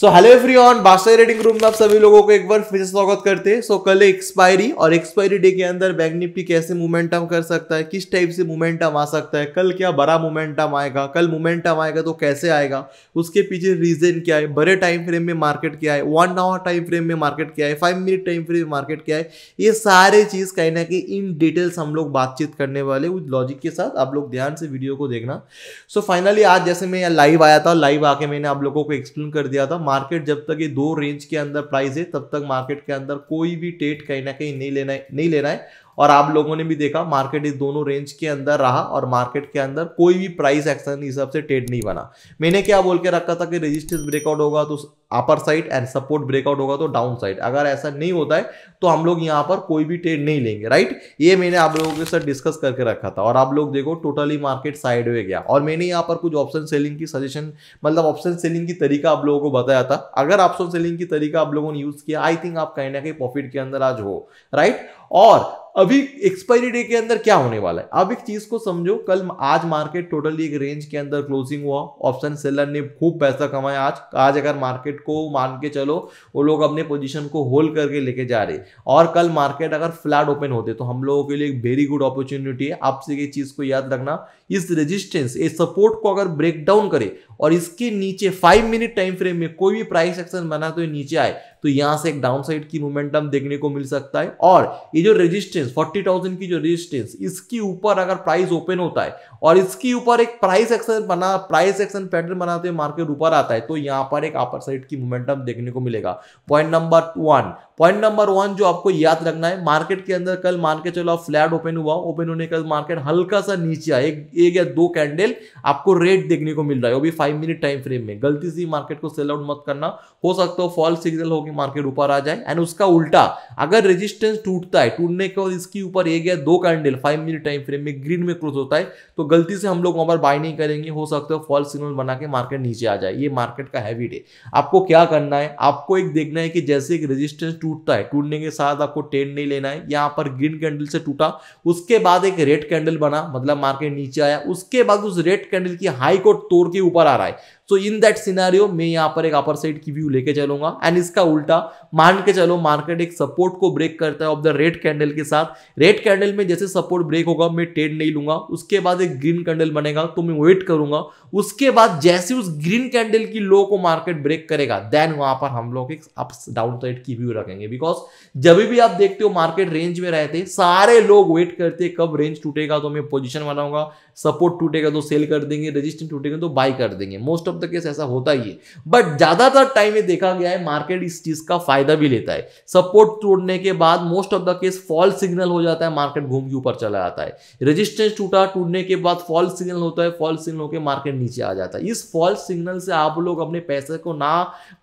so hello on Badshah reading room में आप सभी लोगों को एक बार फिर से स्वागत करते हैं सो so, कल एक्सपायरी और एक्सपायरी डे के अंदर बैंक निफ्टी कैसे मोमेंटम कर सकता है किस टाइप से मोमेंटम आ सकता है कल क्या बड़ा मोमेंटम आएगा कल मोमेंटम आएगा तो कैसे आएगा उसके पीछे रीजन क्या है बड़े टाइम फ्रेम में मार्केट क्या है वन आवर टाइम फ्रेम में मार्केट क्या है फाइव मिनट टाइम फ्रेम में मार्केट क्या है ये सारे चीज़ कहीं ना कहीं इन डिटेल्स हम लोग बातचीत करने वाले उस लॉजिक के साथ आप लोग ध्यान से वीडियो को देखना सो so, फाइनली आज जैसे मैं लाइव आया था लाइव आके मैंने आप लोगों को एक्सप्लेन कर दिया था मार्केट जब तक ये दो रेंज के अंदर प्राइस है तब तक मार्केट के अंदर कोई भी टेट कहीं ना कहीं नहीं लेना है नहीं लेना है और आप लोगों ने भी देखा मार्केट इस दोनों रेंज के अंदर रहा और मार्केट के अंदर कोई भी प्राइस एक्शन हिसाब से ट्रेड नहीं बना मैंने क्या बोल के रखा था कि रजिस्टर्स ब्रेकआउट होगा तो upper side and support breakout होगा तो डाउन साइड अगर ऐसा नहीं होता है तो हम लोग यहाँ पर कोई भी ट्रेड नहीं लेंगे राइट ये मैंने आप लोगों के साथ डिस्कस करके रखा था और आप लोग देखो टोटली मार्केट साइड वे गया और मैंने यहाँ पर कुछ ऑप्शन सेलिंग की सजेशन मतलब ऑप्शन सेलिंग की तरीका आप लोगों को बताया था अगर ऑप्शन सेलिंग की तरीका आप लोगों ने यूज किया आई थिंक आप कहीं ना कहीं प्रॉफिट के अंदर आज हो राइट और अभी एक्सपायरी डे के अंदर क्या होने वाला है अब एक चीज को समझो कल आज मार्केट टोटली एक रेंज के अंदर क्लोजिंग हुआ ऑप्शन सेलर ने खूब पैसा कमाया आज आज अगर मार्केट को मान के चलो वो लोग अपने पोजीशन को होल्ड करके लेके जा रहे और कल मार्केट अगर फ्लैट ओपन होते तो हम लोगों के लिए एक वेरी गुड अपॉर्चुनिटी है आपसे ये चीज को याद रखना इस रेजिस्टेंस इस सपोर्ट को अगर ब्रेक डाउन करे और इसके नीचे फाइव मिनट टाइम फ्रेम में कोई भी प्राइस एक्शन बना तो नीचे आए तो यहां से एक डाउन साइड की मोमेंटम देखने को मिल सकता है और ये जो रेजिस्टेंस फोर्टी थाउजेंड की जो रेजिस्टेंस इसके ऊपर अगर प्राइस ओपन होता है और इसके ऊपर एक प्राइस एक्शन बना प्राइस एक्शन पैटर्न बनाते हुए मार्केट ऊपर आता है तो यहां पर एक अपर साइड की मोमेंटम देखने को मिलेगा point number one point number one जो आपको याद रखना है मार्केट के अंदर कल मान के चलो फ्लैट ओपन हुआ ओपन होने के बाद मार्केट हल्का सा नीचे आया एक, एक या दो कैंडल आपको रेड देखने को मिल रहा है वो भी फाइव मिनट टाइम फ्रेम में गलती से मार्केट को सेल आउट मत करना हो सकता हो फॉल सिग्नल हो होकर मार्केट ऊपर आ जाए एंड उसका उल्टा अगर रेजिस्टेंस टूटता है टूटने के बाद इसके ऊपर एक या दो candle five minute time frame में ग्रीन में क्लोज होता है तो गलती से हम लोग वहां पर बाय नहीं करेंगे हो सकता है फॉल्स सिग्नल बना के मार्केट नीचे आ जाए ये मार्केट का हैवी है आपको क्या करना है आपको एक देखना है कि जैसे एक रेजिस्टेंस टूटता है टूटने के साथ आपको टेन नहीं लेना है यहाँ पर ग्रीन कैंडल से टूटा उसके बाद एक रेड कैंडल बना मतलब मार्केट नीचे आया उसके बाद उस रेड कैंडल की हाई को तोड़ के ऊपर आ रहा है सो इन दैट सिनारियो मैं यहाँ पर एक अपर साइड की व्यू लेके चलूंगा एंड इसका उल्टा मान के चलो मार्केट एक सपोर्ट को ब्रेक करता है ऑफ द रेड कैंडल के साथ रेड कैंडल में जैसे सपोर्ट ब्रेक होगा मैं ट्रेड नहीं लूंगा उसके बाद एक ग्रीन कैंडल बनेगा तो मैं वेट करूंगा उसके बाद जैसे उस ग्रीन कैंडल की लो को मार्केट ब्रेक करेगा देन वहां पर हम लोग एक अप डाउन साइड की व्यू रखेंगे बिकॉज जब भी आप देखते हो मार्केट रेंज में रहते सारे लोग वेट करते कब रेंज टूटेगा तो मैं पोजिशन बनाऊंगा सपोर्ट टूटेगा तो सेल कर देंगे रजिस्टर टूटेगा तो बाय कर देंगे most of of the case ऐसा होता ही है बट ज्यादातर टाइम ये देखा गया है मार्केट इस चीज का फायदा भी लेता है सपोर्ट तोड़ने के बाद most of the case false signal हो जाता है मार्केट घूम के ऊपर चला जाता है रेजिस्टेंस टूटा टूटने के बाद फॉल सिग्नल होता है फॉल सिग्नल होकर मार्केट नीचे आ जाता है इस फॉल सिग्नल से आप लोग अपने पैसे को ना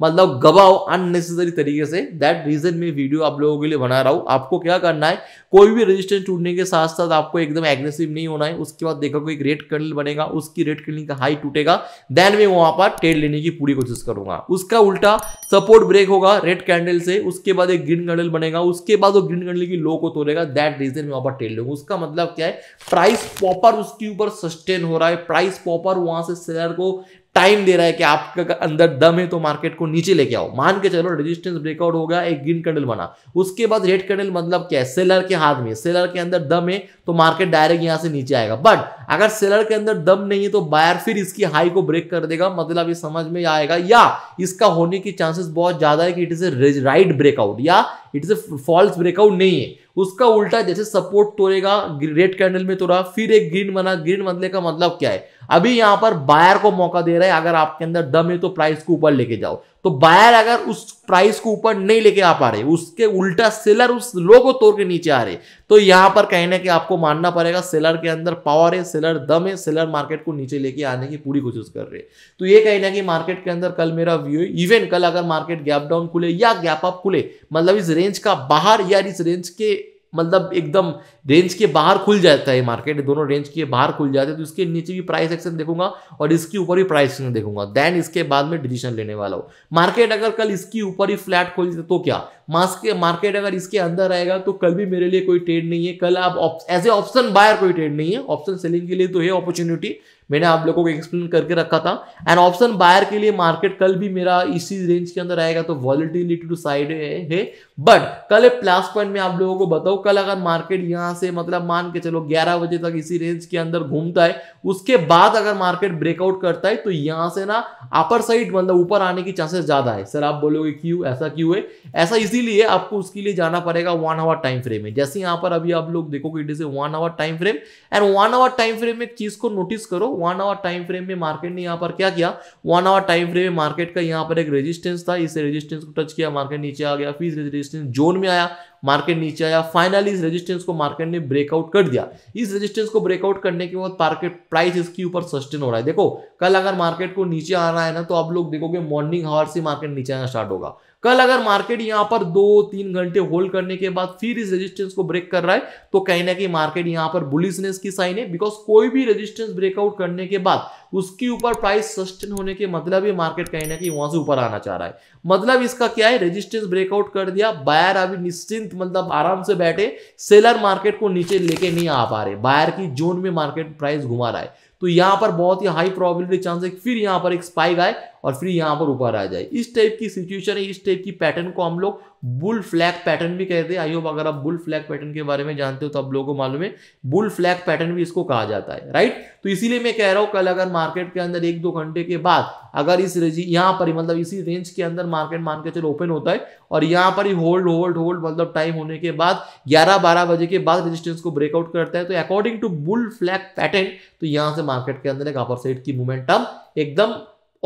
मतलब गवाओ अननेसेसरी तरीके से दैट रीजन में वीडियो आप लोगों के लिए बना रहा हूं आपको क्या करना है कोई भी रेजिस्टेंस टूटने के साथ साथ आपको एकदम एग्रेसिव नहीं होना है उसके बाद देखा कोई रेट कर्ल बनेगा उसकी रेट कर्लिंग का हाई टूटेगा देन में वो वहां पर ट्रेड लेने की पूरी कोशिश करूंगा उसका उल्टा सपोर्ट ब्रेक होगा रेड कैंडल से उसके बाद एक ग्रीन कैंडल बनेगा उसके बाद वो ग्रीन कैंडल की लो को तोड़ेगा दैट रीजन में वहां पर ट्रेड लूंगा उसका मतलब क्या है प्राइस प्रॉपर उसके ऊपर सस्टेन हो रहा है प्राइस प्रॉपर वहां से शेयर को टाइम दे रहा है कि आपका अंदर दम है तो मार्केट को नीचे लेके आओ मान के चलो रेजिस्टेंस ब्रेकआउट होगा एक ग्रीन कैंडल बना उसके बाद रेड कैंडल मतलब क्या है सेलर के हाथ में सेलर के अंदर दम है तो मार्केट डायरेक्ट यहाँ से नीचे आएगा बट अगर सेलर के अंदर दम नहीं है तो बायर फिर इसकी हाई को ब्रेक कर देगा मतलब ये समझ में आएगा या इसका होने की चांसेस बहुत ज्यादा है कि it is a right breakout या it is a false breakout नहीं है उसका उल्टा जैसे सपोर्ट तोड़ेगा रेड कैंडल में तोड़ा फिर एक ग्रीन बना ग्रीन बदले का मतलब क्या है अभी यहां पर बायर को मौका दे रहे हैं अगर आपके अंदर दम है तो प्राइस को ऊपर लेके जाओ तो बायर अगर उस प्राइस को ऊपर नहीं लेके आ पा रहे उसके उल्टा सेलर उस लो को तोड़ के नीचे आ रहे तो यहां पर कहने के आपको मानना पड़ेगा सेलर के अंदर पावर है सेलर दम है सेलर मार्केट को नीचे लेके आने की पूरी कोशिश कर रहे तो ये कहना कि मार्केट के अंदर कल मेरा व्यू इवन कल अगर मार्केट गैप डाउन खुले या गैप अप खुले मतलब इस रेंज का बाहर या इस रेंज के मतलब एकदम रेंज के बाहर खुल जाता है मार्केट दोनों रेंज के बाहर खुल जाते हैं तो इसके नीचे भी प्राइस एक्शन देखूंगा और इसके ऊपर भी प्राइस एक्शन देखूंगा देन इसके बाद में डिसीजन लेने वाला हूँ मार्केट अगर कल इसके ऊपर ही फ्लैट खोल जाए तो क्या मास्क मार्केट अगर इसके अंदर आएगा तो कल भी मेरे लिए कोई ट्रेड नहीं है कल आप एज ए ऑप्शन बायर कोई ट्रेड नहीं है ऑप्शन सेलिंग के लिए तो है अपॉर्चुनिटी मैंने आप लोगों को एक्सप्लेन करके रखा था एंड ऑप्शन बायर के लिए मार्केट कल भी मेरा इसी रेंज के अंदर आएगा तो वॉलिटिलिटी टू साइड है बट कल प्लस पॉइंट में आप लोगों को बताऊं कल अगर मार्केट यहाँ से मतलब मान के चलो ग्यारह बजे तक इसी रेंज के अंदर घूमता है उसके बाद अगर मार्केट ब्रेकआउट करता है तो यहाँ से ना अपर साइड मतलब ऊपर आने की चांसेस ज़्यादा है सर आप बोलोगे क्यों ऐसा क्यों है ऐसा इसीलिए आपको उसके लिए जाना पड़ेगा वन आवर टाइम फ्रेम में जैसे यहाँ पर अभी आप लोग देखोगे it is a one hour time frame and one hour time frame में चीज़ को नोटिस करो वन आवर टाइम फ्रेम में मार्केट ने यहाँ पर क्या किया वन आवर टाइम फ्रेम में मार्केट का यहाँ पर एक रेजिस्टेंस था इसे रेजिस्टेंस को टच किया मार्केट नीचे आ गया फिर रेजिस्टेंस जोन में आया मार्केट नीचे आया फाइनली इस रेजिस्टेंस को मार्केट ने ब्रेकआउट कर दिया इस रेजिस्टेंस को ब्रेकआउट करने के बाद मार्केट प्राइस इसके ऊपर सस्टेन हो रहा है देखो कल अगर मार्केट को नीचे आ रहा है ना तो आप लोग देखोगे मॉर्निंग हावर से मार्केट नीचे आना स्टार्ट होगा कल अगर मार्केट यहाँ पर दो तीन घंटे होल्ड करने के बाद फिर इस रेजिस्टेंस को ब्रेक कर रहा है तो कहीं ना कहीं मार्केट यहाँ पर बुलिसनेस की साइन है बिकॉज कोई भी रेजिस्टेंस ब्रेकआउट करने के बाद उसके ऊपर प्राइस सस्टेन होने के मतलब ये मार्केट कहीं ना कहीं वहां से ऊपर आना चाह रहा है मतलब इसका क्या है रेजिस्टेंस ब्रेकआउट कर दिया बायर अभी निश्चिंत मतलब आराम से बैठे सेलर मार्केट को नीचे लेके नहीं आ पा रहे बायर की जोन में मार्केट प्राइस घुमा रहा है तो यहां पर बहुत ही हाई प्रोबेबिलिटी चांस है फिर यहां पर एक स्पाइक आए और फिर यहां पर ऊपर आ जाए इस टाइप की सिचुएशन है इस टाइप की पैटर्न को हम लोग बुल फ्लैग पैटर्न भी कहते हैं आई होप अगर आप बुल फ्लैग पैटर्न के बारे में जानते हो तो आप लोगों को मालूम है बुल फ्लैग पैटर्न भी इसको कहा जाता है राइट तो इसीलिए मैं कह रहा हूं कल अगर मार्केट के अंदर एक दो घंटे के बाद अगर इस यहां पर मतलब इसी रेंज के अंदर मार्केट मान के चलो ओपन होता है और यहां पर ही होल्ड होल्ड होल्ड मतलब टाइम होने के बाद ग्यारह बारह बजे के बाद रेजिस्टेंस को ब्रेकआउट करता है तो according to bull flag pattern तो यहां से मार्केट के अंदर एक अपर साइड की मोमेंटम एकदम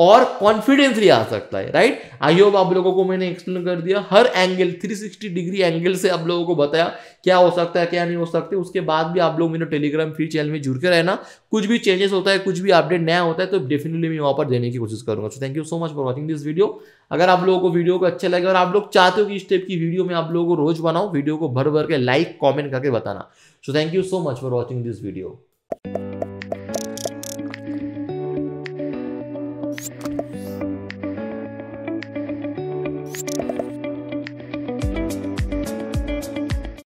और कॉन्फिडेंसली आ सकता है राइट आई होप आप लोगों को मैंने एक्सप्लेन कर दिया हर एंगल 360 डिग्री एंगल से आप लोगों को बताया क्या हो सकता है क्या नहीं हो सकता उसके बाद भी आप लोग मेरे टेलीग्राम फ्री चैनल में जुड़ के रहना कुछ भी चेंजेस होता है कुछ भी अपडेट नया होता है तो डेफिनेटली मैं वहाँ पर देने की कोशिश करूँगा thank you so much for watching this video अगर आप लोगों को वीडियो को अच्छा लगे और आप लोग चाहते हो कि इस टाइप की वीडियो में आप लोगों को रोज बनाऊँ वीडियो को भर भर के लाइक कॉमेंट करके बताना so thank you so much for watching this video